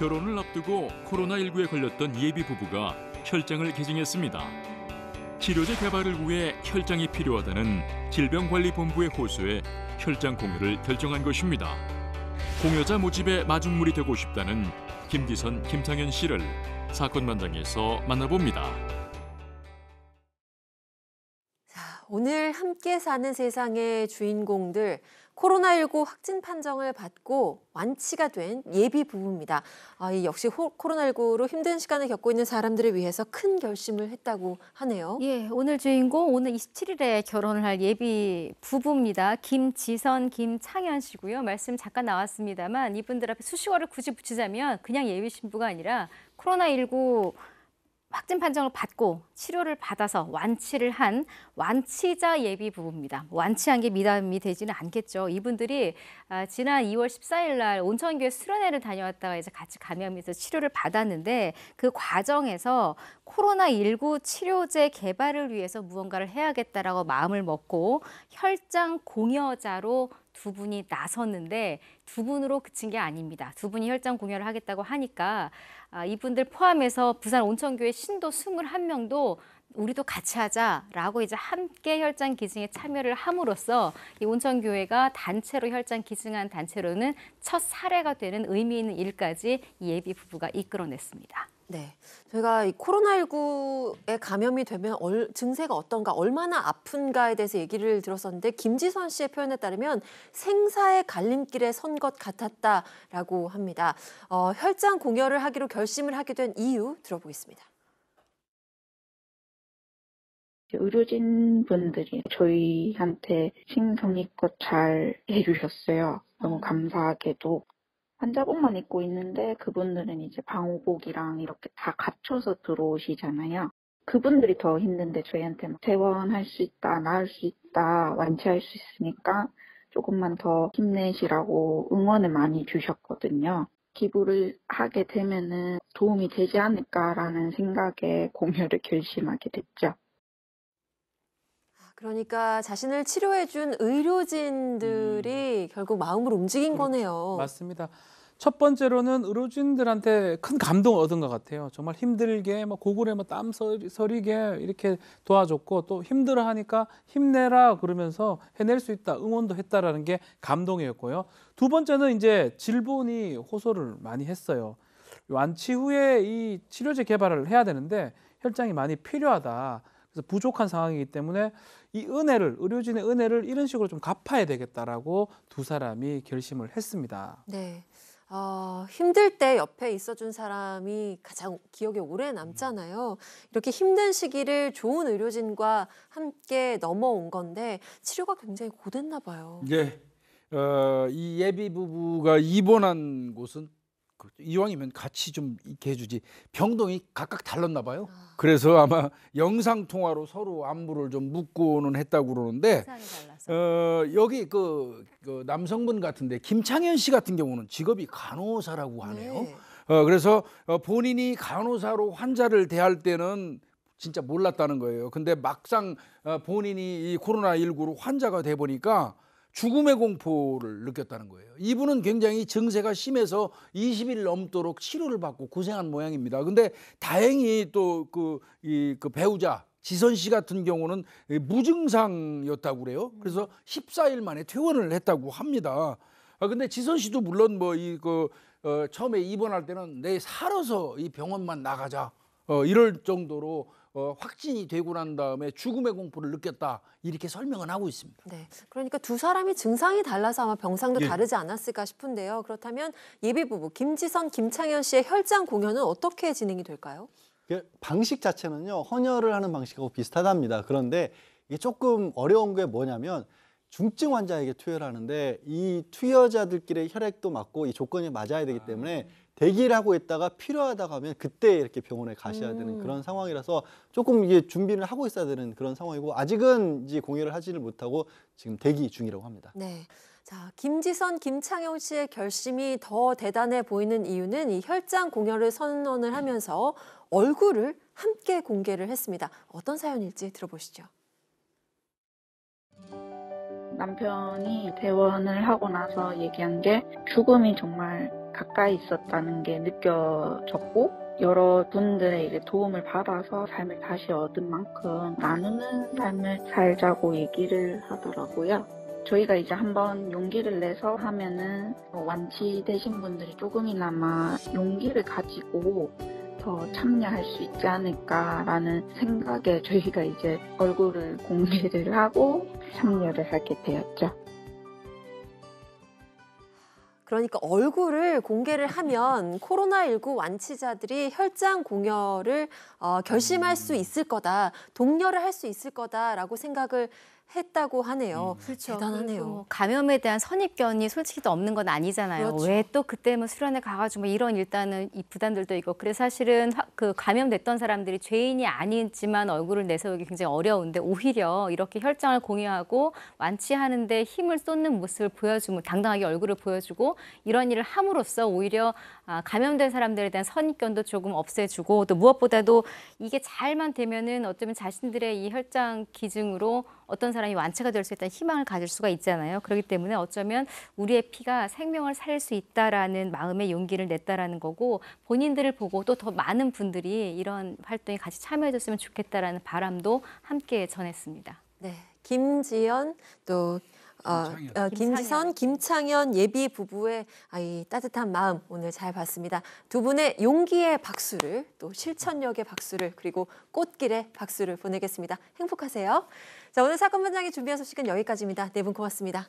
결혼을 앞두고 코로나19에 걸렸던 예비 부부가 혈장을 개정했습니다. 치료제 개발을 위해 혈장이 필요하다는 질병관리본부의 호소에 혈장 공유를 결정한 것입니다. 공여자 모집에 마중물이 되고 싶다는 김기선, 김창현 씨를 사건 만장에서 만나봅니다. 오늘 함께 사는 세상의 주인공들 코로나19 확진 판정을 받고 완치가 된 예비 부부입니다. 아, 이 역시 호, 코로나19로 힘든 시간을 겪고 있는 사람들을 위해서 큰 결심을 했다고 하네요. 예, 오늘 주인공 오늘 27일에 결혼을 할 예비 부부입니다. 김지선, 김창현 씨고요. 말씀 잠깐 나왔습니다만 이분들 앞에 수식어를 굳이 붙이자면 그냥 예비 신부가 아니라 코로나19 확진 판정을 받고 치료를 받아서 완치를 한 완치자 예비 부부입니다. 완치한 게 미담이 되지는 않겠죠. 이분들이 아, 지난 2월 14일 날온천교에 수련회를 다녀왔다가 이제 같이 감염해서 치료를 받았는데 그 과정에서 코로나19 치료제 개발을 위해서 무언가를 해야겠다라고 마음을 먹고 혈장 공여자로 두 분이 나섰는데 두 분으로 그친 게 아닙니다. 두 분이 혈장 공연을 하겠다고 하니까 아, 이분들 포함해서 부산 온천교회 신도 21명도 우리도 같이 하자라고 이제 함께 혈장 기증에 참여를 함으로써 이 온천교회가 단체로 혈장 기증한 단체로는 첫 사례가 되는 의미 있는 일까지 이 예비 부부가 이끌어냈습니다. 네. 저희가 이 코로나19에 감염이 되면 얼, 증세가 어떤가, 얼마나 아픈가에 대해서 얘기를 들었었는데 김지선 씨의 표현에 따르면 생사의 갈림길에 선 것 같았다라고 합니다. 어, 혈장 공여를 하기로 결심을 하게 된 이유 들어보겠습니다. 의료진 분들이 저희한테 신성의고잘 해주셨어요. 너무 감사하게도 환자복만 입고 있는데 그분들은 이제 방호복이랑 이렇게 다 갖춰서 들어오시잖아요. 그분들이 더 힘든데 저희한테 막 재원할 수 있다, 나을 수 있다, 완치할 수 있으니까 조금만 더 힘내시라고 응원을 많이 주셨거든요. 기부를 하게 되면은 도움이 되지 않을까라는 생각에 공유를 결심하게 됐죠. 그러니까 자신을 치료해준 의료진들이 음. 결국 마음을 움직인 그렇죠. 거네요. 맞습니다. 첫 번째로는 의료진들한테 큰 감동을 얻은 것 같아요. 정말 힘들게 뭐 고글에 뭐땀 서리게 이렇게 도와줬고 또 힘들어 하니까 힘내라 그러면서 해낼 수 있다 응원도 했다라는 게 감동이었고요. 두 번째는 이제 질본이 호소를 많이 했어요. 완치 후에 이 치료제 개발을 해야 되는데 혈장이 많이 필요하다. 그래서 부족한 상황이기 때문에 이 은혜를 의료진의 은혜를 이런 식으로 좀 갚아야 되겠다라고 두 사람이 결심을 했습니다. 네. 어, 힘들 때 옆에 있어준 사람이 가장 기억에 오래 남잖아요. 이렇게 힘든 시기를 좋은 의료진과 함께 넘어온 건데 치료가 굉장히 고됐나 봐요. 예. 어, 이 예비 부부가 입원한 곳은 그 이왕이면 같이 좀 이렇게 해주지 병동이 각각 달랐나 봐요. 아. 그래서 아마 영상 통화로 서로 안부를 좀 묻고는 했다고 그러는데 어, 여기 그, 그 남성분 같은데 김창현 씨 같은 경우는 직업이 간호사라고 하네요. 네. 어, 그래서 어, 본인이 간호사로 환자를 대할 때는 진짜 몰랐다는 거예요. 근데 막상 어, 본인이 이 코로나 19로 환자가 돼 보니까 죽음의 공포를 느꼈다는 거예요. 이분은 굉장히 증세가 심해서 20일 넘도록 치료를 받고 고생한 모양입니다. 근데 다행히 또그 그 배우자 지선 씨 같은 경우는 무증상이었다고 그래요. 그래서 14일 만에 퇴원을 했다고 합니다. 아 근데 지선 씨도 물론 뭐 이그 어, 처음에 입원할 때는 내 살아서 이 병원만 나가자 어, 이럴 정도로 어, 확진이 되고 난 다음에 죽음의 공포를 느꼈다 이렇게 설명은 하고 있습니다. 네, 그러니까 두 사람이 증상이 달라서 아마 병상도 예. 다르지 않았을까 싶은데요. 그렇다면 예비 부부 김지선, 김창현 씨의 혈장 공연은 어떻게 진행이 될까요? 방식 자체는요 헌혈을 하는 방식하고 비슷하답니다. 그런데 이게 조금 어려운 게 뭐냐면 중증 환자에게 투여를 하는데 이 투여자들끼리 혈액도 맞고 이 조건이 맞아야 되기 아. 때문에 대기를 하고 있다가 필요하다고 하면 그때 이렇게 병원에 가셔야 되는 음. 그런 상황이라서 조금 이게 준비를 하고 있어야 되는 그런 상황이고 아직은 이제 공연을 하지를 못하고 지금 대기 중이라고 합니다. 네. 자, 김지선, 김창영 씨의 결심이 더 대단해 보이는 이유는 이 혈장 공연을 선언을 하면서 얼굴을 함께 공개를 했습니다. 어떤 사연일지 들어보시죠. 남편이 대원을 하고 나서 얘기한 게 죽음이 정말 가까이 있었다는 게 느껴졌고 여러 분들의 이제 도움을 받아서 삶을 다시 얻은 만큼 나누는 삶을 살자고 얘기를 하더라고요. 저희가 이제 한번 용기를 내서 하면은 뭐 완치되신 분들이 조금이나마 용기를 가지고 더 참여할 수 있지 않을까라는 생각에 저희가 이제 얼굴을 공개를 하고 참여를 하게 되었죠. 그러니까 얼굴을 공개를 하면 코로나19 완치자들이 혈장 공여를 어, 결심할 수 있을 거다, 동료를할 수 있을 거다라고 생각을 했다고 하네요. 음. 그렇죠. 대단하네요. 감염에 대한 선입견이 솔직히 또 없는 건 아니잖아요. 그렇죠. 왜또 그때 뭐 수련회 가가지고 뭐 이런 일단은 이 부담들도 있고 그래서 사실은 그 감염됐던 사람들이 죄인이 아니지만 얼굴을 내세우기 굉장히 어려운데 오히려 이렇게 혈장을 공유하고 완치하는데 힘을 쏟는 모습을 보여주면 당당하게 얼굴을 보여주고 이런 일을 함으로써 오히려 아, 감염된 사람들에 대한 선입견도 조금 없애주고 또 무엇보다도 이게 잘만 되면은 어쩌면 자신들의 이 혈장 기증으로 어떤 사람이 완치가 될 수 있다는 희망을 가질 수가 있잖아요. 그렇기 때문에 어쩌면 우리의 피가 생명을 살수 있다라는 마음의 용기를 냈다라는 거고 본인들을 보고 또 더 많은 분들이 이런 활동에 같이 참여해줬으면 좋겠다라는 바람도 함께 전했습니다. 네, 김지연 또 어, 어, 김지선, 김창현 예비 부부의 아이 따뜻한 마음 오늘 잘 봤습니다. 두 분의 용기의 박수를 또 실천력의 박수를 그리고 꽃길의 박수를 보내겠습니다. 행복하세요. 자 오늘 사건 분장이 준비한 소식은 여기까지입니다. 네 분 고맙습니다.